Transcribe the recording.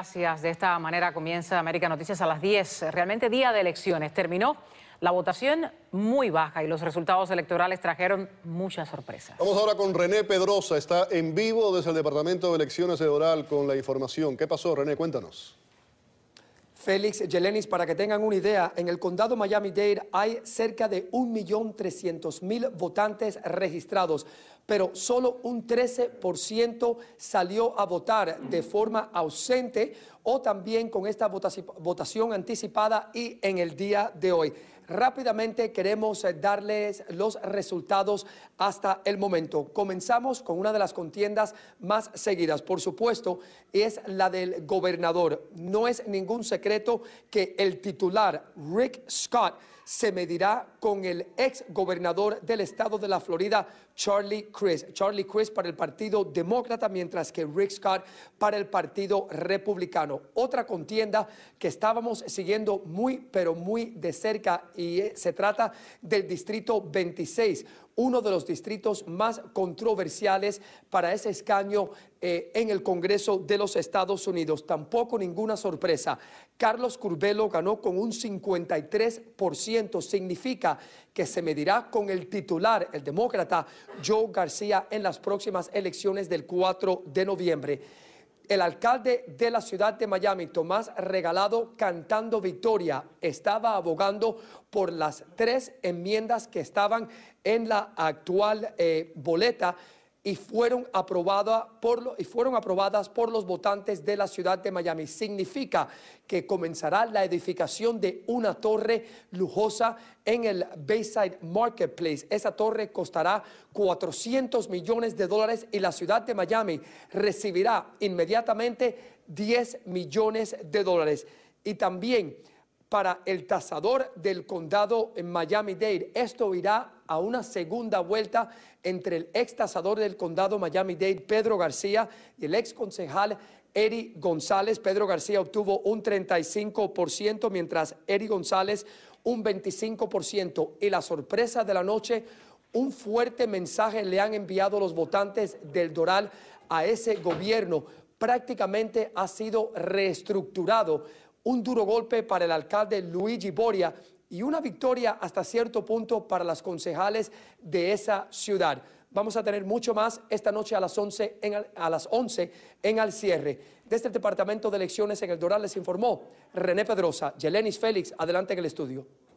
Gracias. De esta manera comienza América Noticias a las 10. Realmente día de elecciones. Terminó la votación muy baja y los resultados electorales trajeron muchas sorpresas. Vamos ahora con René Pedrosa. Está en vivo desde el Departamento de Elecciones de Oral con la información. ¿Qué pasó, René? Cuéntanos. Félix Yelenis, para que tengan una idea, en el condado Miami-Dade hay cerca de 1.300.000 votantes registrados, pero solo un 13% salió a votar de forma ausente o también con esta votación anticipada y en el día de hoy. Rápidamente queremos eh, darles los resultados hasta el momento. Comenzamos con una de las contiendas más seguidas, por supuesto, es la del gobernador. No es ningún secreto que el titular Rick Scott se medirá con el ex gobernador del estado de la Florida, Charlie Chris, Charlie Chris para el Partido Demócrata, mientras que Rick Scott para el Partido Republicano. Otra contienda que estábamos siguiendo muy, pero muy de cerca y eh, se trata del Distrito 26 uno de los distritos más controversiales para ese escaño eh, en el Congreso de los Estados Unidos. Tampoco ninguna sorpresa. Carlos Curbelo ganó con un 53%. Significa que se medirá con el titular, el demócrata Joe García, en las próximas elecciones del 4 de noviembre. El alcalde de la ciudad de Miami, Tomás Regalado, cantando victoria, estaba abogando por las tres enmiendas que estaban en la actual eh, boleta y fueron, aprobadas por y fueron aprobadas por los votantes de la ciudad de Miami. Significa que comenzará la edificación de una torre lujosa en el Bayside Marketplace. Esa torre costará 400 millones de dólares y la ciudad de Miami recibirá inmediatamente 10 millones de dólares. Y también para el tasador del condado en Miami-Dade. Esto irá a una segunda vuelta entre el ex tasador del condado Miami-Dade, Pedro García, y el ex concejal Eri González. Pedro García obtuvo un 35%, mientras Eri González un 25%. Y la sorpresa de la noche, un fuerte mensaje le han enviado los votantes del Doral a ese gobierno. Prácticamente ha sido reestructurado un duro golpe para el alcalde Luigi Boria y una victoria hasta cierto punto para las concejales de esa ciudad. Vamos a tener mucho más esta noche a las 11 en, el a las en cierre. Desde el Departamento de Elecciones en el Doral les informó René Pedrosa, Yelenis Félix, adelante en el estudio.